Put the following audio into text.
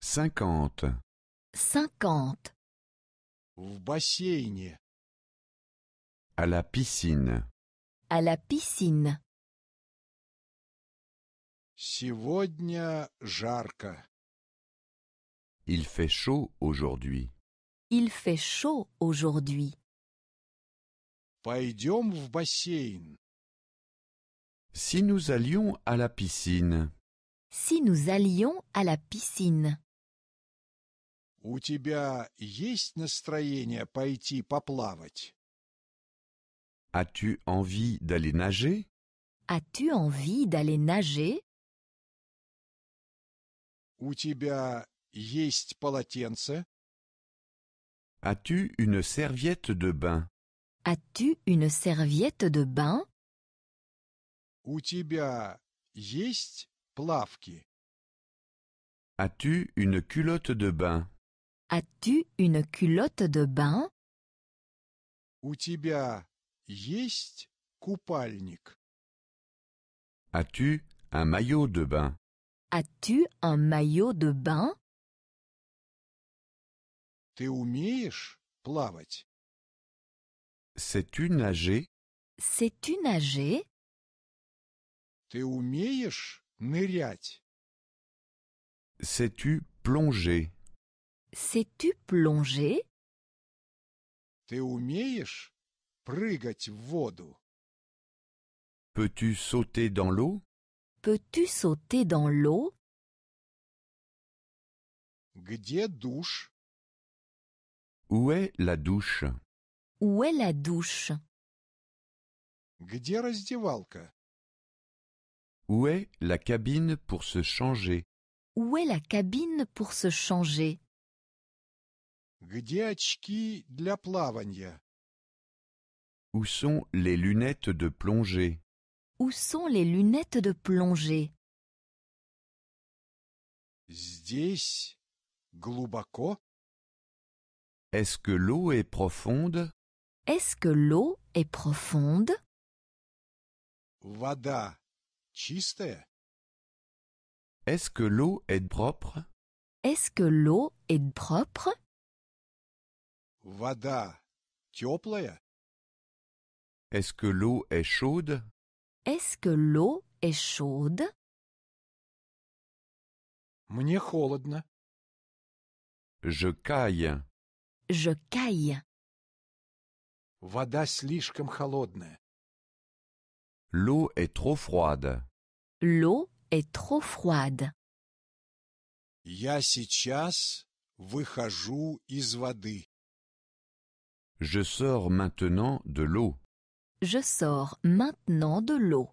cinquante, cinquante, в à la piscine, à la piscine. сегодня жарко, Il fait chaud aujourd'hui. Il fait chaud aujourd'hui. пойдем в бассейн. Si nous allions à la piscine, si nous allions à la piscine. У тебя есть настроение пойти поплавать? As-tu envie d'aller nager? As-tu envie d'aller nager? У тебя есть полотенце? As-tu une serviette de bain? As-tu une serviette de bain? У тебя есть As-tu une culotte de bain? As-tu une culotte de bain? У тебя есть купальник? As-tu un maillot de bain? As-tu un maillot de bain? Ты умеешь плавать? Sais-tu nager? Sais-tu nager? Ты Sais-tu plonger Sais-tu plonger Ты умеешь прыгать в воду? Peux-tu sauter dans l'eau Peux-tu sauter dans l'eau Где douche? Où est la douche Où est la douche Где раздевалка? Où est la cabine pour se changer Où est la cabine pour se changer Où sont les lunettes de plongée Où sont les lunettes de plongée Здесь глубоко? Est-ce que l'eau est profonde Est-ce que l'eau est profonde? Вода est-ce que l'eau est propre? Est-ce que l'eau est propre? Вода теплая? Est-ce que l'eau est chaude? Est-ce que l'eau est chaude? Мне холодно. Je caille. Je caille. Вода слишком холодная. L'eau est trop froide. L'eau est trop froide. Я сейчас выхожу из воды. Je sors maintenant de l'eau. Je sors maintenant de l'eau.